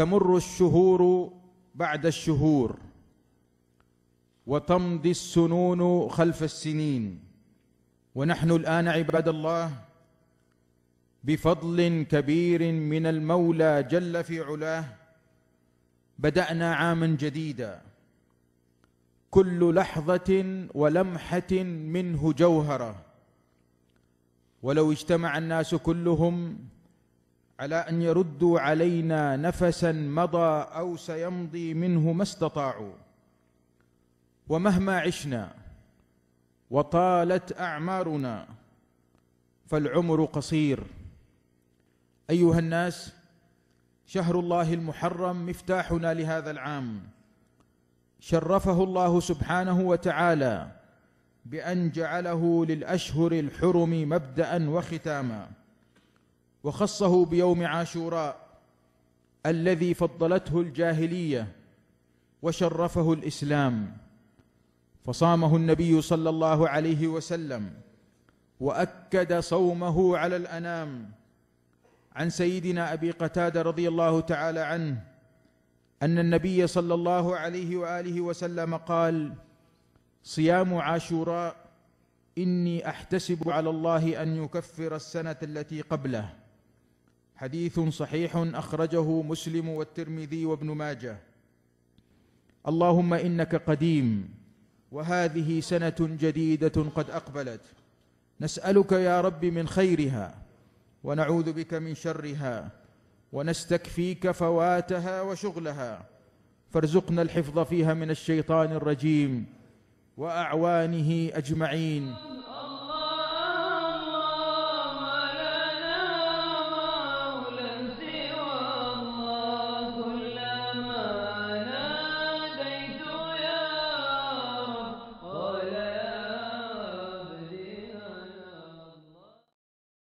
تمر الشهور بعد الشهور وتمضي السنون خلف السنين ونحن الان عباد الله بفضل كبير من المولى جل في علاه بدانا عاما جديدا كل لحظه ولمحه منه جوهره ولو اجتمع الناس كلهم على ان يردوا علينا نفسا مضى او سيمضي منه ما استطاعوا ومهما عشنا وطالت اعمارنا فالعمر قصير ايها الناس شهر الله المحرم مفتاحنا لهذا العام شرفه الله سبحانه وتعالى بان جعله للاشهر الحرم مبدا وختاما وخصه بيوم عاشوراء الذي فضلته الجاهليه وشرفه الاسلام فصامه النبي صلى الله عليه وسلم واكد صومه على الانام عن سيدنا ابي قتاده رضي الله تعالى عنه ان النبي صلى الله عليه واله وسلم قال صيام عاشوراء اني احتسب على الله ان يكفر السنه التي قبله حديث صحيح اخرجه مسلم والترمذي وابن ماجه اللهم انك قديم وهذه سنه جديده قد اقبلت نسالك يا رب من خيرها ونعوذ بك من شرها ونستكفيك فواتها وشغلها فارزقنا الحفظ فيها من الشيطان الرجيم واعوانه اجمعين